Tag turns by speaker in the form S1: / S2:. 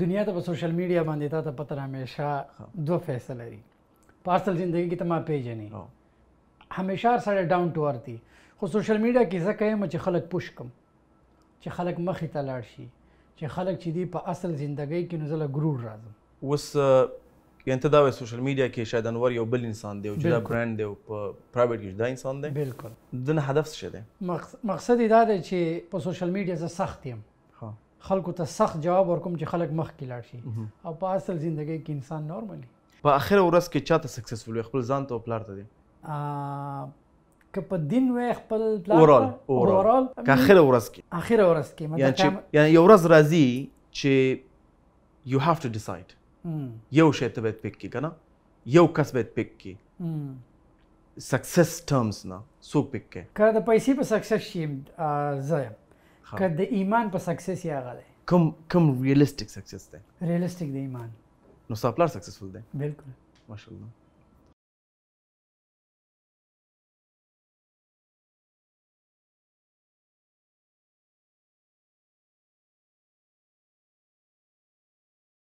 S1: دنیا ته په سوشل میډیا باندې تا ته پته همیشه دوه فیصله لري په اصل ژوندۍ کې ته ما پیژنې همیشه سره ډاون ټو ارتي خو سوشل میډیا کې زه کوم چې خلک پوش کم چې خلک مخې ته لاړ شي چې خلک چې دی په اصل ژوندۍ کې نو زه لا ګرور راځم
S2: اوس یعنی ته دا وایې سوشل میډیا کې شاید انور یو بل انسان دی او چې دا برانډ دی او په پرایویټ کې دا انسان دی بالکل دنه هدف څه
S1: دی مقصد دا دی چې په سوشل میډیا زه سخت یم خلکو ته سخت جواب ورکوم چې خلک مخ کې لاړ شي او په اصل زندگی کې انسان نورمالي
S2: په اخر ورځ کې چاته سکسسفل خپل ځان ته پلار ته دي
S1: که په دین وې خپل پلان اورال اورال که اخر ورځ کې اخر ورځ کې مطلب
S2: یعنی یو ورځ راځي چې یو هاف ټو ډیساید یو شی ته باید پک کې کنه یو کس باید پک
S1: کې
S2: سکسس ټرمز نه سو پک کې
S1: که د پیسې په سکسس شي زه که د ایمان په سکسس یې هغه دی
S2: کوم کوم ریالستیک سکسس دی
S1: ریالستیک د ایمان
S2: نو ستا پلار سکسسفل دی بالکل ماشاءالله